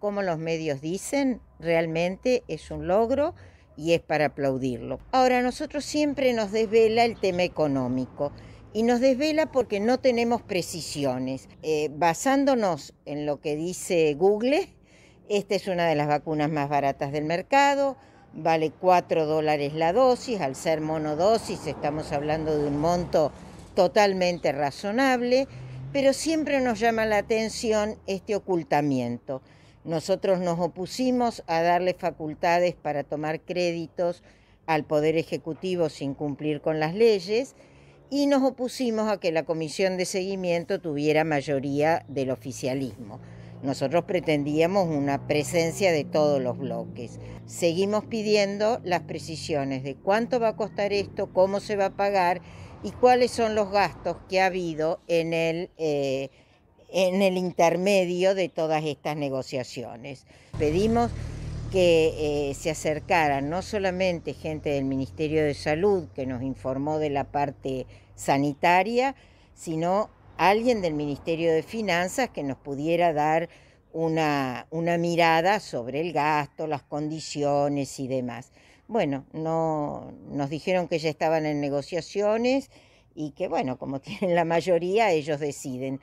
como los medios dicen, realmente es un logro y es para aplaudirlo. Ahora, nosotros siempre nos desvela el tema económico y nos desvela porque no tenemos precisiones. Eh, basándonos en lo que dice Google, esta es una de las vacunas más baratas del mercado, vale 4 dólares la dosis, al ser monodosis estamos hablando de un monto totalmente razonable, pero siempre nos llama la atención este ocultamiento. Nosotros nos opusimos a darle facultades para tomar créditos al Poder Ejecutivo sin cumplir con las leyes y nos opusimos a que la comisión de seguimiento tuviera mayoría del oficialismo. Nosotros pretendíamos una presencia de todos los bloques. Seguimos pidiendo las precisiones de cuánto va a costar esto, cómo se va a pagar y cuáles son los gastos que ha habido en el... Eh, en el intermedio de todas estas negociaciones. Pedimos que eh, se acercara no solamente gente del Ministerio de Salud que nos informó de la parte sanitaria, sino alguien del Ministerio de Finanzas que nos pudiera dar una, mirada sobre el gasto, las condiciones y demás. Bueno, no, nos dijeron que ya estaban en negociaciones y que bueno, como tienen la mayoría, ellos deciden.